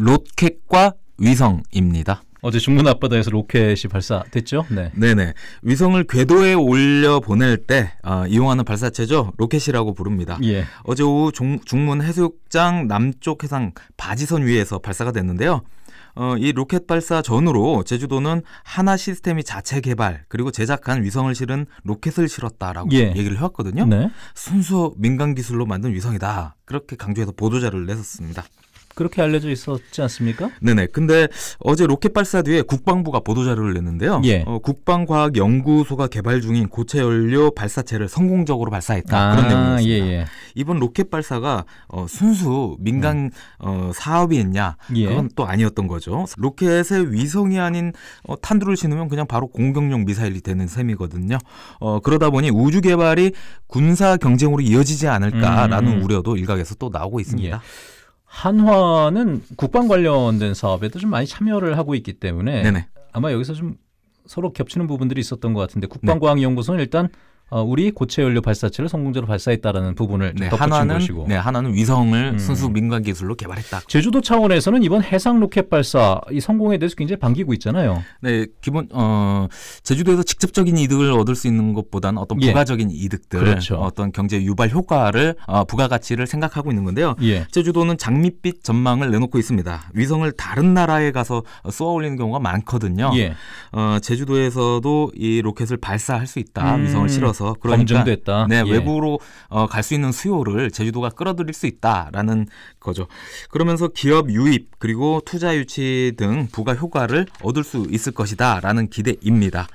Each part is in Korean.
로켓과 위성입니다. 어제 중문 앞바다에서 로켓이 발사됐죠? 네. 네네. 위성을 궤도에 올려 보낼 때 어, 이용하는 발사체죠. 로켓이라고 부릅니다. 예. 어제 오후 중, 중문 해수욕장 남쪽 해상 바지선 위에서 발사가 됐는데요. 어, 이 로켓 발사 전후로 제주도는 하나 시스템이 자체 개발 그리고 제작한 위성을 실은 로켓을 실었다라고 예. 얘기를 해왔거든요. 네. 순수 민간 기술로 만든 위성이다. 그렇게 강조해서 보도자를 냈었습니다. 그렇게 알려져 있었지 않습니까? 네네. 근데 어제 로켓 발사 뒤에 국방부가 보도 자료를 냈는데요. 예. 어, 국방과학연구소가 개발 중인 고체 연료 발사체를 성공적으로 발사했다. 아, 그런 내용이었습니다. 예, 예. 이번 로켓 발사가 어, 순수 민간 음. 어, 사업이었냐? 예. 그건 또 아니었던 거죠. 로켓의 위성이 아닌 어, 탄두를 신으면 그냥 바로 공격용 미사일이 되는 셈이거든요. 어, 그러다 보니 우주 개발이 군사 경쟁으로 이어지지 않을까라는 음. 우려도 일각에서 또 나오고 있습니다. 예. 한화는 국방 관련된 사업에도 좀 많이 참여를 하고 있기 때문에 네네. 아마 여기서 좀 서로 겹치는 부분들이 있었던 것 같은데 네. 국방과학연구소는 일단 어, 우리 고체 연료 발사체를 성공적으로 발사했다라는 부분을 네, 하나는 것이고. 네, 하나는 위성을 음. 순수 민간 기술로 개발했다. 제주도 차원에서는 이번 해상 로켓 발사 이 성공에 대해서 굉장히 반기고 있잖아요. 네, 기본 어 제주도에서 직접적인 이득을 얻을 수 있는 것보다는 어떤 예. 부가적인 예. 이득들, 그렇죠. 어떤 경제 유발 효과를 어, 부가가치를 생각하고 있는 건데요. 예. 제주도는 장밋빛 전망을 내놓고 있습니다. 위성을 다른 나라에 가서 쏘아 올리는 경우가 많거든요. 예. 어, 제주도에서도 이 로켓을 발사할 수 있다. 음. 위성을 실어서 있서 그러니까 검증됐다. 네, 예. 외부로 어, 갈수 있는 수요를 제주도가 끌어들일 수 있다라는 거죠. 그러면서 기업 유입 그리고 투자 유치 등 부가 효과를 얻을 수 있을 것이다라는 기대입니다.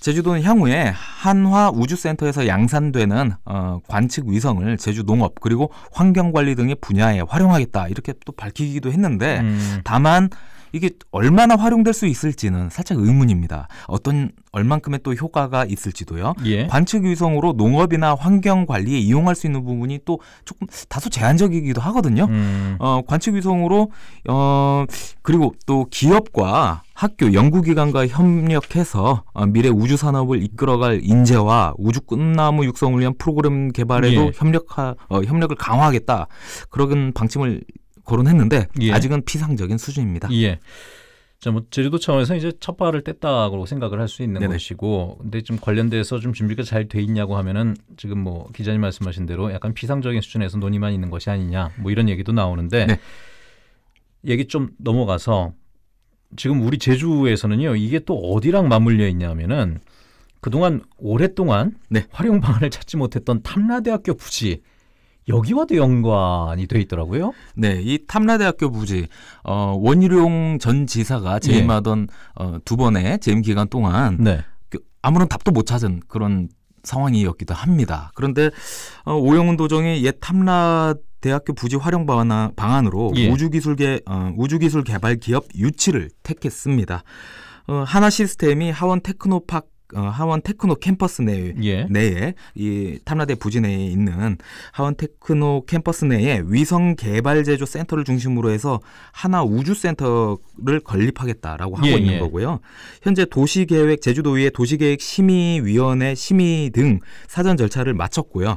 제주도는 향후에 한화 우주센터에서 양산되는 어, 관측 위성을 제주 농업 그리고 환경 관리 등의 분야에 활용하겠다 이렇게 또 밝히기도 했는데 음. 다만 이게 얼마나 활용될 수 있을지는 살짝 의문입니다. 어떤 얼만큼의 또 효과가 있을지도요. 예. 관측 위성으로 농업이나 환경 관리에 이용할 수 있는 부분이 또 조금 다소 제한적이기도 하거든요. 음. 어, 관측 위성으로 어 그리고 또 기업과 학교 연구기관과 협력해서 어, 미래 우주 산업을 이끌어갈 인재와 우주 끝나무 육성을 위한 프로그램 개발에도 예. 협력 하 어, 협력을 강화하겠다 그런 방침을 거론했는데 예. 아직은 피상적인 수준입니다. 예. 자, 뭐 제주도 차원에서 이제 첫 발을 뗐다고 생각을 할 수 있는 네네. 것이고, 근데 좀 관련돼서 좀 준비가 잘 돼 있냐고 하면은 지금 뭐 기자님 말씀하신 대로 약간 피상적인 수준에서 논의만 있는 것이 아니냐, 뭐 이런 얘기도 나오는데 네. 얘기 좀 넘어가서 지금 우리 제주에서는요 이게 또 어디랑 맞물려 있냐면은 그동안 오랫동안 네. 활용 방안을 찾지 못했던 탐라대학교 부지 여기와도 연관이 돼 있더라고요. 네, 이 탐라대학교 부지 어, 원희룡 전 지사가 네. 재임하던 예. 어, 두 번의 재임 기간 동안 네. 그 아무런 답도 못 찾은 그런 상황이었기도 합니다. 그런데 어, 오영훈 도정이 옛 탐라 대학교 부지 활용 방안, 으로 예. 우주기술개 어, 우주기술 개발 기업 유치를 택했습니다. 어, 하나 시스템이 하원 테크노파크 어, 하원 테크노 캠퍼스 내, 예. 내에 이 탐라대 부지 내에 있는 하원 테크노 캠퍼스 내에 위성 개발 제조 센터를 중심으로 해서 하나 우주 센터를 건립하겠다라고 하고 예, 있는 예. 거고요. 현재 도시계획 제주도의 도시계획 심의위원회 심의 등 사전 절차를 마쳤고요.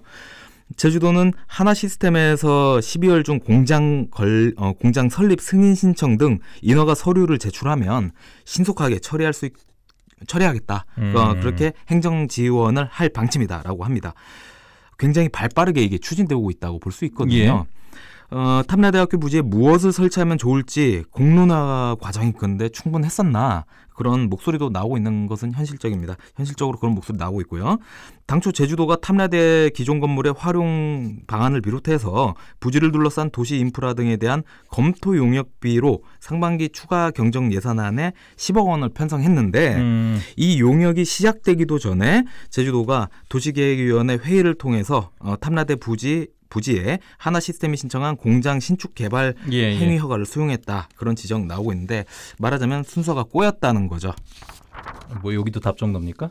제주도는 하나 시스템에서 12월 중 공장 걸, 어, 공장 설립 승인 신청 등 인허가 서류를 제출하면 신속하게 처리할 수 있, 처리하겠다. 그 음. 어, 그렇게 행정 지원을 할 방침이다라고 합니다. 굉장히 발빠르게 이게 추진되고 있다고 볼 수 있거든요. 예. 어, 탐라대학교 부지에 무엇을 설치하면 좋을지 공론화 과정이 근데 충분했었나 그런 목소리도 나오고 있는 것은 현실적입니다. 현실적으로 그런 목소리 나오고 있고요. 당초 제주도가 탐라대 기존 건물의 활용 방안을 비롯해서 부지를 둘러싼 도시 인프라 등에 대한 검토 용역비로 상반기 추가 경정 예산안에 10억 원을 편성했는데 음. 이 용역이 시작되기도 전에 제주도가 도시계획위원회 회의를 통해서 어, 탐라대 부지 부지에 하나 시스템이 신청한 공장 신축 개발 예, 예, 행위 허가를 수용했다 그런 지적 나오고 있는데 말하자면 순서가 꼬였다는 거죠. 뭐 여기도 답정도니까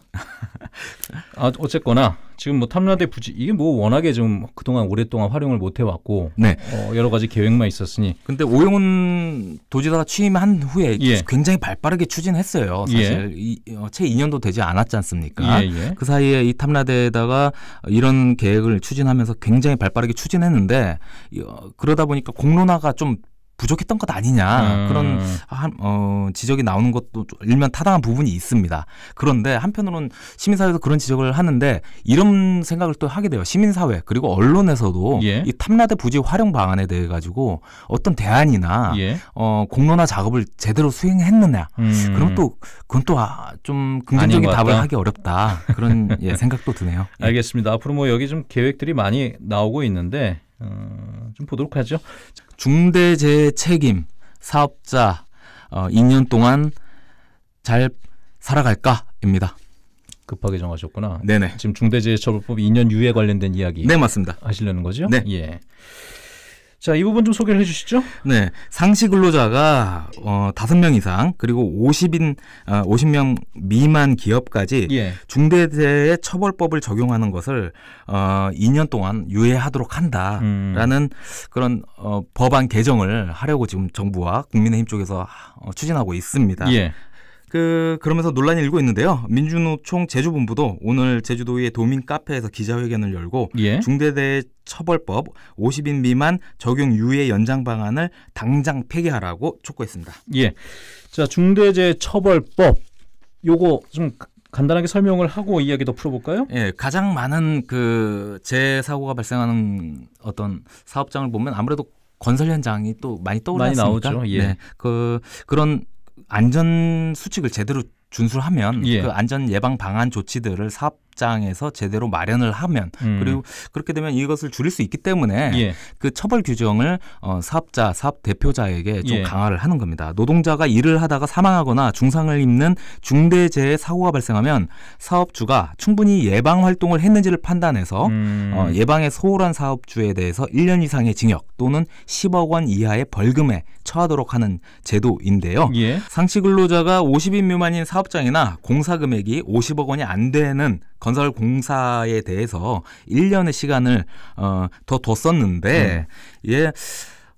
아, 어쨌거나 지금 뭐 탐라대 부지 이게 뭐 워낙에 좀 그동안 오랫동안 활용을 못 해왔고 네. 어, 여러 가지 계획만 있었으니. 근데 오영훈 도지사가 취임한 후에 예. 굉장히 발빠르게 추진했어요. 예. 사실 예. 이, 어, 채 2년도 되지 않았지 않습니까? 예, 예, 그 사이에 이 탐라대에다가 이런 계획을 추진하면서 굉장히 발빠르게 추진했는데 어, 그러다 보니까 공론화가 좀 부족했던 것 아니냐 음. 그런 아, 어, 지적이 나오는 것도 일면 타당한 부분이 있습니다. 그런데 한편으로는 시민사회에서 그런 지적을 하는데 이런 생각을 또 하게 돼요. 시민사회 그리고 언론에서도 예. 이 탐라대 부지 활용 방안에 대해 가지고 어떤 대안이나 예. 어, 공론화 작업을 제대로 수행했느냐 음. 그럼 또 그건 또좀 아, 긍정적인 답을 하기 어렵다 그런 예, 생각도 드네요. 예. 알겠습니다. 앞으로 뭐 여기 좀 계획들이 많이 나오고 있는데 어, 좀 보도록 하죠. 중대재해 책임 사업자 어, 2년 동안 잘 살아갈까입니다. 급하게 정하셨구나. 네네. 지금 중대재해처벌법 2년 유예 관련된 이야기. 네 맞습니다. 하시려는 거죠? 네. 예. 자, 이 부분 좀 소개를 해주시죠. 네, 상시 근로자가 어, 5명 이상 그리고 50인 어, 50명 미만 기업까지 예. 중대재해 처벌법을 적용하는 것을 어, 2년 동안 유예하도록 한다라는 음. 그런 어, 법안 개정을 하려고 지금 정부와 국민의힘 쪽에서 어, 추진하고 있습니다. 예. 그 그러면서 논란이 일고 있는데요. 민주노총 제주본부도 오늘 제주도의 도민 카페에서 기자회견을 열고 예? 중대대 처벌법 50인 미만 적용 유예 연장 방안을 당장 폐기하라고 촉구했습니다. 예. 자, 중대재 처벌법 요거 좀 간단하게 설명을 하고 이야기 더 풀어볼까요? 예, 가장 많은 그 재사고가 발생하는 어떤 사업장을 보면 아무래도 건설 현장이 또 많이 떠올랐습니다. 많이 나오죠. 예. 네, 그 그런 안전 수칙을 제대로 준수하면 예. 그 안전 예방 방안 조치들을 사업 입장에서 제대로 마련을 하면 음. 그리고 그렇게 되면 이것을 줄일 수 있기 때문에 예. 그 처벌 규정을 어, 사업자, 사업 대표자에게 좀 예. 강화를 하는 겁니다. 노동자가 일을 하다가 사망하거나 중상을 입는 중대재해 사고가 발생하면 사업주가 충분히 예방 활동을 했는지를 판단해서 음. 어, 예방에 소홀한 사업주에 대해서 1년 이상의 징역 또는 10억 원 이하의 벌금에 처하도록 하는 제도인데요. 예. 상시 근로자가 50인 미만인 사업장이나 공사 금액이 50억 원이 안 되는 건설 공사에 대해서 1년의 시간을 어, 더 뒀었는데 음. 예.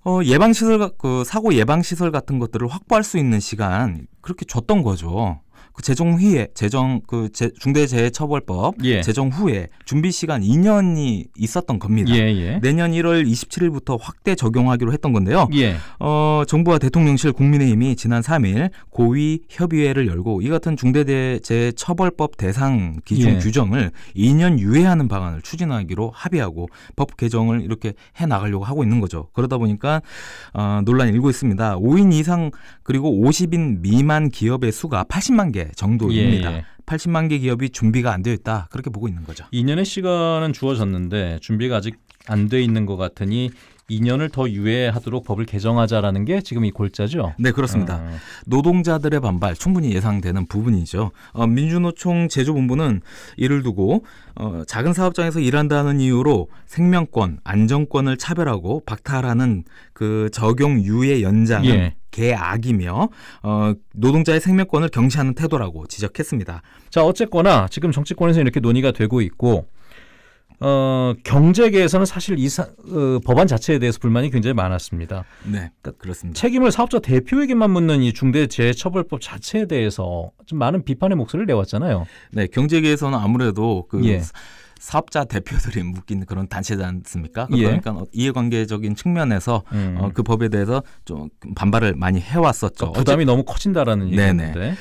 어, 예방 시설 그 사고 예방 시설 같은 것들을 확보할 수 있는 시간 그렇게 줬던 거죠. 그 재정 후에 재정 그 재, 중대재해처벌법 예. 재정 후에 준비 시간 2년이 있었던 겁니다. 예예. 예. 내년 1월 27일부터 확대 적용하기로 했던 건데요. 예. 어, 정부와 대통령실 국민의힘이 지난 3일 고위 협의회를 열고 이 같은 중대재해처벌법 대상 기준 예. 규정을 2년 유예하는 방안을 추진하기로 합의하고 법 개정을 이렇게 해 나가려고 하고 있는 거죠. 그러다 보니까 어, 논란이 일고 있습니다. 5인 이상 그리고 50인 미만 기업의 수가 80만 개 정도입니다. 예. 80만 예. 개 기업이 준비가 안 되어 있다 그렇게 보고 있는 거죠. 2년의 시간은 주어졌는데 준비가 아직 안 돼 있는 것 같으니 2년을 더 유예하도록 법을 개정하자라는 게 지금 이 골자죠. 네, 그렇습니다. 음. 노동자들의 반발 충분히 예상되는 부분이죠. 어, 민주노총 제조본부는 이를 두고 어, 작은 사업장에서 일한다는 이유로 생명권, 안정권을 차별하고 박탈하는 그 적용 유예 연장은 예. 개악이며 어, 노동자의 생명권을 경시하는 태도라고 지적했습니다. 자 어쨌거나 지금 정치권에서 이렇게 논의가 되고 있고 어, 경제계에서는 사실 이 사, 어, 법안 자체에 대해서 불만이 굉장히 많았습니다. 네, 그러니까 그렇습니다 책임을 사업자 대표에게만 묻는 이 중대재해처벌법 자체에 대해서 좀 많은 비판의 목소리를 내왔잖아요. 네, 경제계에서는 아무래도 그 예. 사업자 대표들이 묶인 그런 단체지 않습니까? 예. 그러니까 예. 이해관계적인 측면에서 음. 어, 그 법에 대해서 좀 반발을 많이 해왔었죠. 그러니까 부담이 어째... 너무 커진다라는 얘기인데.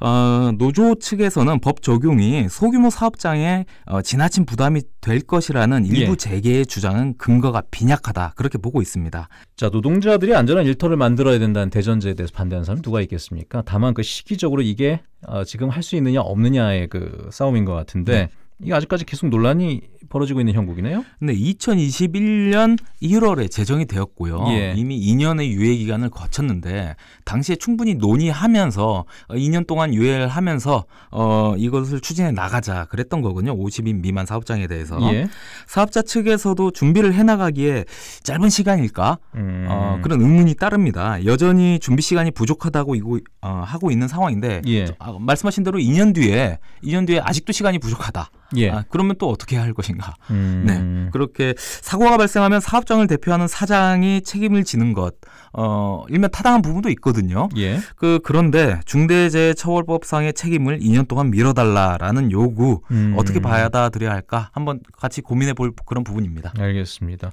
어, 노조 측에서는 법 적용이 소규모 사업장에 어, 지나친 부담이 될 것이라는 일부 예. 재계의 주장은 근거가 빈약하다 그렇게 보고 있습니다. 자 노동자들이 안전한 일터를 만들어야 된다는 대전제에 대해서 반대하는 사람이 누가 있겠습니까? 다만 그 시기적으로 이게 어, 지금 할 수 있느냐 없느냐의 그 싸움인 것 같은데. 네. 이게 아직까지 계속 논란이 벌어지고 있는 형국이네요. 근데 2021년 1월에 제정이 되었고요. 예. 이미 2년의 유예 기간을 거쳤는데 당시에 충분히 논의하면서 2년 어, 동안 유예를 하면서 어 이것을 추진해 나가자 그랬던 거군요. 50인 미만 사업장에 대해서 예. 사업자 측에서도 준비를 해 나가기에 짧은 시간일까 음. 어, 그런 의문이 따릅니다. 여전히 준비 시간이 부족하다고 이고 어, 하고 있는 상황인데 예. 아, 말씀하신 대로 2년 뒤에 2년 뒤에 아직도 시간이 부족하다. 예. 아, 그러면 또 어떻게 해야 할 것인가. 음. 네. 그렇게 사고가 발생하면 사업장을 대표하는 사장이 책임을 지는 것, 어, 일면 타당한 부분도 있거든요. 예. 그, 그런데 중대재해처벌법상의 책임을 2년 동안 밀어달라라는 요구, 음. 어떻게 받아들여야 할까 한번 같이 고민해 볼 그런 부분입니다. 알겠습니다.